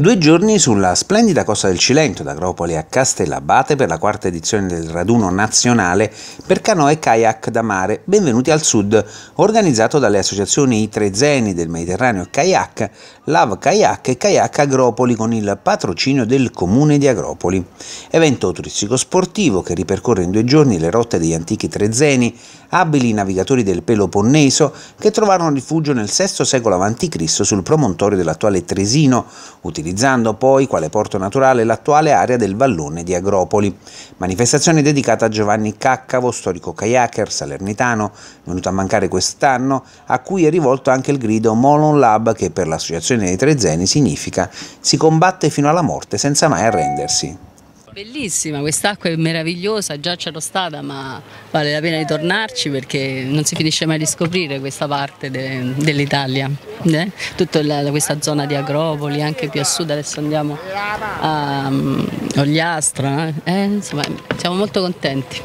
Due giorni sulla splendida costa del Cilento, da Agropoli a Castellabate, per la quarta edizione del raduno nazionale per canoe e kayak da mare, benvenuti al sud, organizzato dalle associazioni I Tre Zeni del Mediterraneo Kayak, Love Kayak e Kayak Agropoli con il patrocinio del comune di Agropoli. Evento turistico-sportivo che ripercorre in due giorni le rotte degli antichi Tre Zeni, abili navigatori del Peloponneso che trovarono rifugio nel VI secolo a.C. sul promontorio dell'attuale Tresino, utilizzando utilizzando poi quale porto naturale l'attuale area del vallone di Agropoli. Manifestazione dedicata a Giovanni Caccavo, storico kayaker salernitano, venuto a mancare quest'anno, a cui è rivolto anche il grido Molon Lab che per l'associazione dei Tre Zeni significa si combatte fino alla morte senza mai arrendersi. Bellissima, quest'acqua è meravigliosa, già c'ero stata ma vale la pena di tornarci perché non si finisce mai di scoprire questa parte de, dell'Italia, eh? tutta la, questa zona di Agropoli, anche più a sud, adesso andiamo a um, Ogliastra, eh? eh? insomma siamo molto contenti.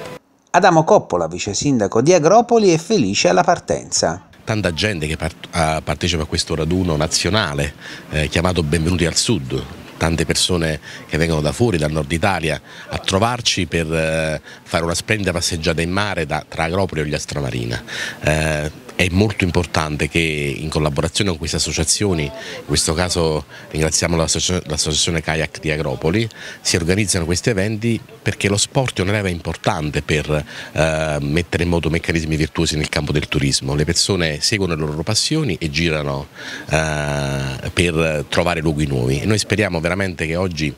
Adamo Coppola, vice sindaco di Agropoli, è felice alla partenza tanta gente che ah, partecipa a questo raduno nazionale eh, chiamato Benvenuti al Sud, tante persone che vengono da fuori, dal nord Italia, a trovarci per eh, fare una splendida passeggiata in mare da, tra Agropoli e Ogliastra Marina. Eh, è molto importante che in collaborazione con queste associazioni, in questo caso ringraziamo l'associazione Kayak di Agropoli, si organizzano questi eventi perché lo sport è una leva importante per eh, mettere in moto meccanismi virtuosi nel campo del turismo. Le persone seguono le loro passioni e girano eh, per trovare luoghi nuovi e noi speriamo veramente che oggi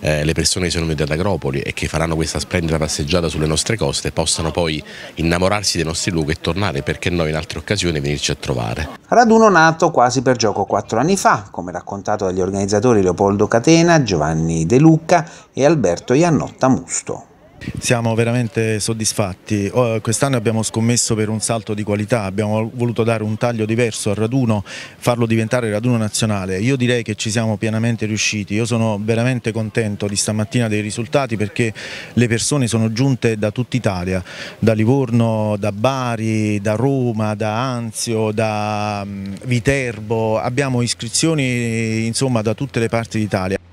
eh, le persone che sono venute ad Agropoli e che faranno questa splendida passeggiata sulle nostre coste possano poi innamorarsi dei nostri luoghi e tornare perché noi in altri altre occasioni venirci a trovare. Raduno nato quasi per gioco quattro anni fa, come raccontato dagli organizzatori Leopoldo Catena, Giovanni De Lucca e Alberto Iannotta Musto. Siamo veramente soddisfatti, oh, quest'anno abbiamo scommesso per un salto di qualità, abbiamo voluto dare un taglio diverso al raduno, farlo diventare raduno nazionale, io direi che ci siamo pienamente riusciti, io sono veramente contento di stamattina dei risultati perché le persone sono giunte da tutta Italia, da Livorno, da Bari, da Roma, da Anzio, da mm, Viterbo, abbiamo iscrizioni insomma, da tutte le parti d'Italia.